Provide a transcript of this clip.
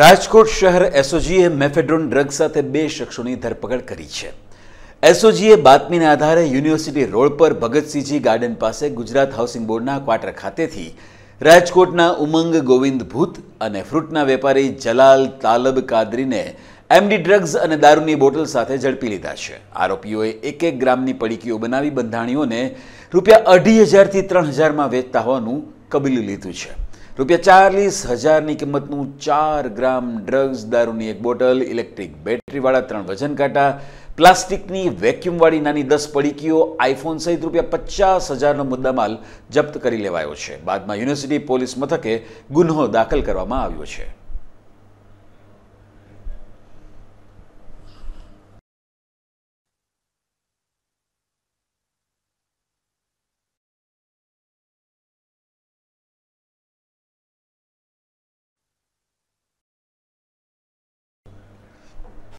રાજકોટ શહેર એસઓજીએ mephedrone drug સાથે બે શખ્સોની ધરપકડ કરી છે એસઓજીએ બાતમીના આધારે યુનિવર્સિટી રોડ પર ભગતસિંહજી ગાર્ડન પાસે ગુજરાત હાઉસિંગ બોર્ડના ક્વાર્ટર ખાતેથી રાજકોટના ઉમંગ ગોવિંદ ભૂત અને ફ્રૂટના વેપારી જલાલ તાલબ કાદરીને એમડી ડ્રગ્સ અને દારૂની બોટલ સાથે ઝડપી લીધા છે આરોપીઓએ એક એક ગ્રામની પડીકીઓ બનાવી બંધાણીઓને રૂપિયા અઢી હજારથી ત્રણ હજારમાં વેચતા હોવાનું કબીલું લીધું છે રૂપિયા ચાલીસ હજારની કિંમતનું ચાર ગ્રામ ડ્રગ્સ દારૂની એક બોટલ ઇલેક્ટ્રિક બેટરીવાળા ત્રણ વજન કાંટા પ્લાસ્ટિકની વેક્યુમવાળી નાની દસ પડીકીઓ આઈફોન સહિત રૂપિયા પચાસ હજારનો મુદ્દામાલ જપ્ત કરી લેવાયો છે બાદમાં યુનિવર્સિટી પોલીસ મથકે ગુન્હો દાખલ કરવામાં આવ્યો છે